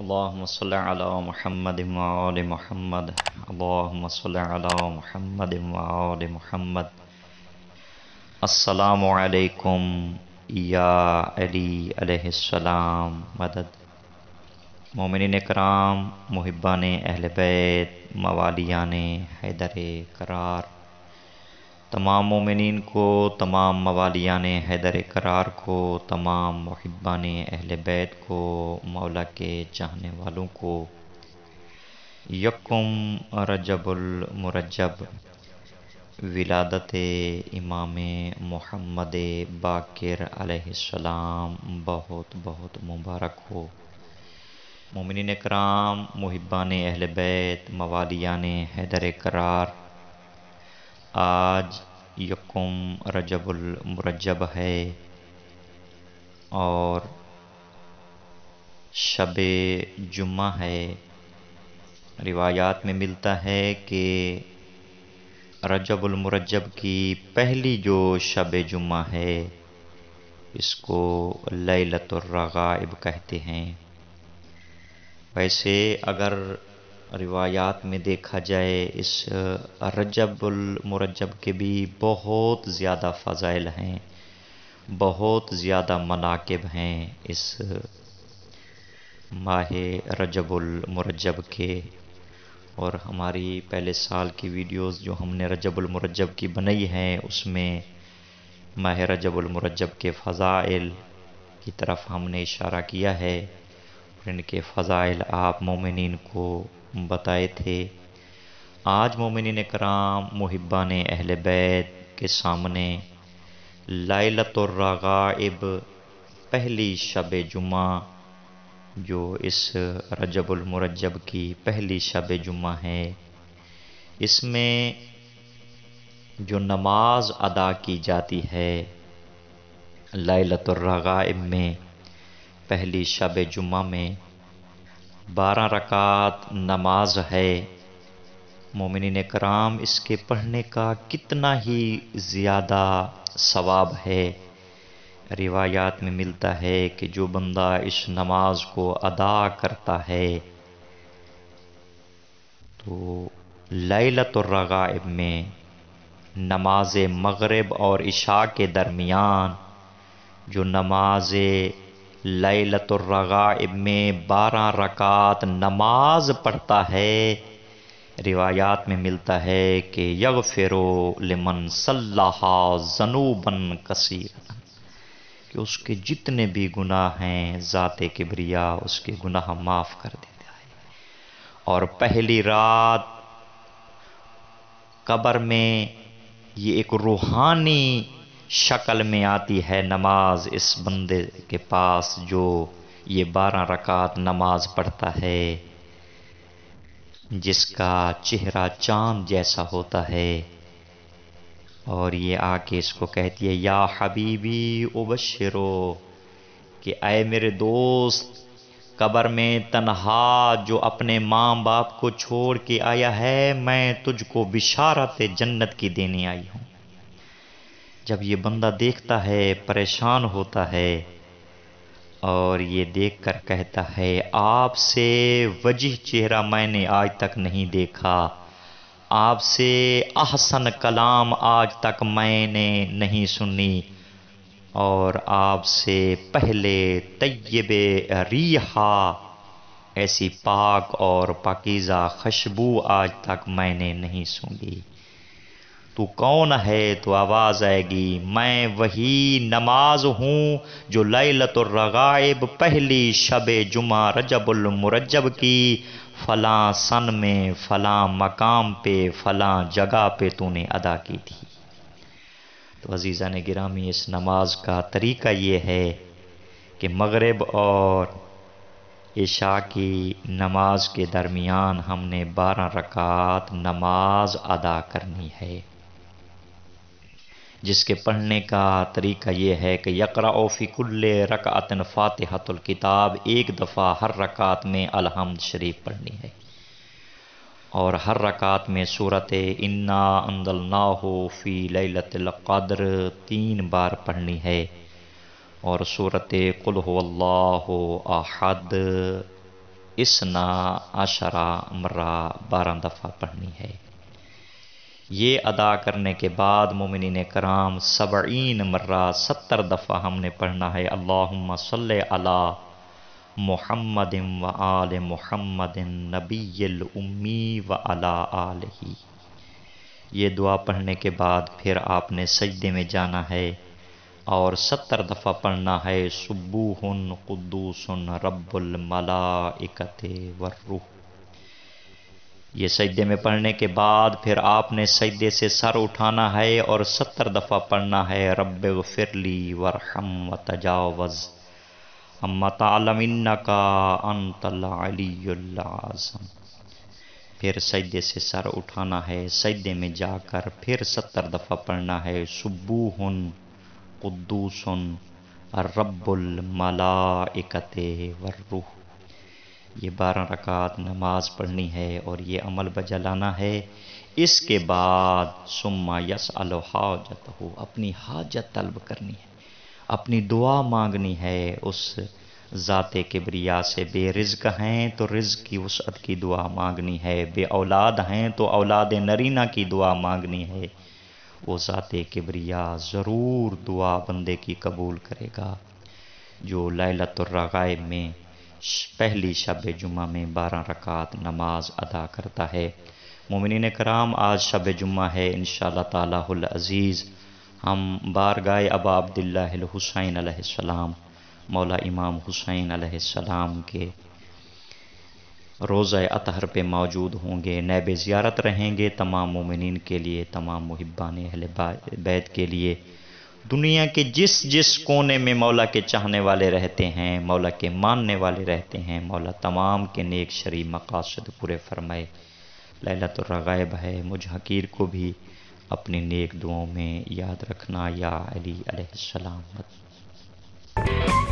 اللهم صل على محمد وآل محمد اللهم صل على محمد وآل محمد السلام عليكم या अली अलैहिस्सलाम मदद मोमिन कराम मुहिबा ने अहल बैत मवालिया ने हैदर करार तमाम मोमिन को तमाम मवालियान हैदर करार को तमाम महब्बान अहल बैत को मौला के चाहने वालों को यकुम रजबुलमरजब विलादत इमाम मोहम्मद बाकर बहुत बहुत मुबारक हो मोमिन कराम महब्बान अहल बैत मवालियान हैदर करार आज यकुम रजबुल मुरजब है और शब जुम्मा है रिवायात में मिलता है कि रजबुल मुरजब की पहली जो शब जुम्मा है इसको लैलतुर्रगाइब कहते हैं वैसे अगर रिवायात में देखा जाए इस रजबुलमरजब के भी बहुत ज़्यादा फ़ज़ाइल हैं बहुत ज़्यादा मनाकब हैं इस माह रजबुलमरजब के और हमारी पहले साल की वीडियोस जो हमने रजबुलमरजब की बनाई हैं उसमें माह रजबुलमरजब के फ़ज़ाइल की तरफ हमने इशारा किया है इनके फ़ज़ाइल आप मोमिन को बताए थे आज मोमिन कराम ने अहल बैत के सामने लालतरगाब पहली शब जुमा जो इस रजबुलमरजब की पहली शब जुमा है इसमें जो नमाज अदा की जाती है लालतरगाब में पहली शब जुम्मा में बारह रकात नमाज है मोमिन कराम इसके पढ़ने का कितना ही ज़्यादा सवाब है रिवायात में मिलता है कि जो बंदा इस नमाज को अदा करता है तो लैलतरगाब में नमाज मगरब और इशा के दरमियान जो नमाज लतरगाब में बारह रकात नमाज पढ़ता है रिवायात में मिलता है कि यग लिमन लमन सल्ला जनूबन कसीर कि उसके जितने भी गुनाह हैं ज़ात किबरिया उसके गुनाह माफ़ कर देता है और पहली रात कब्र में ये एक रूहानी शक्ल में आती है नमाज इस बंदे के पास जो ये बारह रकात नमाज पढ़ता है जिसका चेहरा चांद जैसा होता है और ये आके इसको कहती है या हबीबी उबशरो कि आए मेरे दोस्त कबर में तनहा जो अपने माँ बाप को छोड़ के आया है मैं तुझको बिशारत जन्नत की देने आई हूँ जब ये बंदा देखता है परेशान होता है और ये देखकर कहता है आपसे वजह चेहरा मैंने आज तक नहीं देखा आपसे अहसन कलाम आज तक मैंने नहीं सुनी और आपसे पहले तय्यब रिहा ऐसी पाक और पाकिज़ा खुशबू आज तक मैंने नहीं सुनी तू कौन है तो आवाज़ आएगी मैं वही नमाज हूँ जो लतरब पहली शब जुमा रजबुलमरजब की फ़लाँ सन में फ़लाँ मकाम पे फ़लाँ जगह पे तूने अदा की थी तो अजीज़ा ने गिरामी इस नमाज का तरीका ये है कि मगरब और ईशा की नमाज के दरमियान हमने बारह रकात नमाज अदा करनी है जिसके पढ़ने का तरीका ये है कि यकरा फ़िकुल्ल रकातन फ़ातहतुल किताब एक दफ़ा हर रकात में अलहमद शरीफ पढ़नी है और हर रकात में सूरत इन्ना अंदलना हो फ़ी लतर तीन बार पढ़नी है और सूरत कुल हो आहद इसना आशरा मर्रा बारह दफ़ा पढ़नी है ये अदा करने के बाद मोमिन कराम सबीन मर्रा सत्तर दफ़ा हमने पढ़ना है अल्लाम सल अला मोहम्मद व आल मोहम्मद नबी व अला आल ही ये दुआ पढ़ने के बाद फिर आपने सजदे में जाना है और सत्तर दफ़ा पढ़ना है सुबूहन कुद्दूसन रबुलमला इकत वर्रुह ये सजदे में पढ़ने के बाद फिर आपने सजदे से सर उठाना है और सत्तर दफ़ा पढ़ना है रब फिरली वरहम व तजावज़ अम्मा का अंतलाजम फिर सजदे से सर उठाना है सजदे में जाकर फिर सत्तर दफ़ा पढ़ना है सुबूहन कुद्दूसन रब्बुल मलाइकते वर्रूह ये बारह रकात नमाज पढ़नी है और ये अमल बजा लाना है इसके बाद सुम्मा यस अलहाजत हो अपनी हाजत तलब करनी है अपनी दुआ मांगनी है उस ज़ात किबरिया से बेरिज्क हैं तो रिज्क की वसअत की दुआ मांगनी है बे औलाद हैं तो औलाद नरीना की दुआ मांगनी है वो ज़ात किबरिया ज़रूर दुआ बंदे की कबूल करेगा जो लैलतुर्रगायब में पहली शब जुम्मा में बारह रकात नमाज अदा करता है मोमिन कराम आज शब जुम्मा है इन शज़ीज़ हम गाय अबा अब्दुल्लाहुसैन आसमाम मौला इमाम हुसैन आसमाम के रोज़ अतहर पे मौजूद होंगे नैब ज्यारत रहेंगे तमाम ममिन के लिए तमाम मुहबान अहल बैत के लिए दुनिया के जिस जिस कोने में मौला के चाहने वाले रहते हैं मौला के मानने वाले रहते हैं मौला तमाम के नेक शरी मकासद पूरे फरमाए लैला तो रगैब है मुझ हकीर को भी अपने नेक दुआओं में याद रखना या अली अलैहिस्सलाम।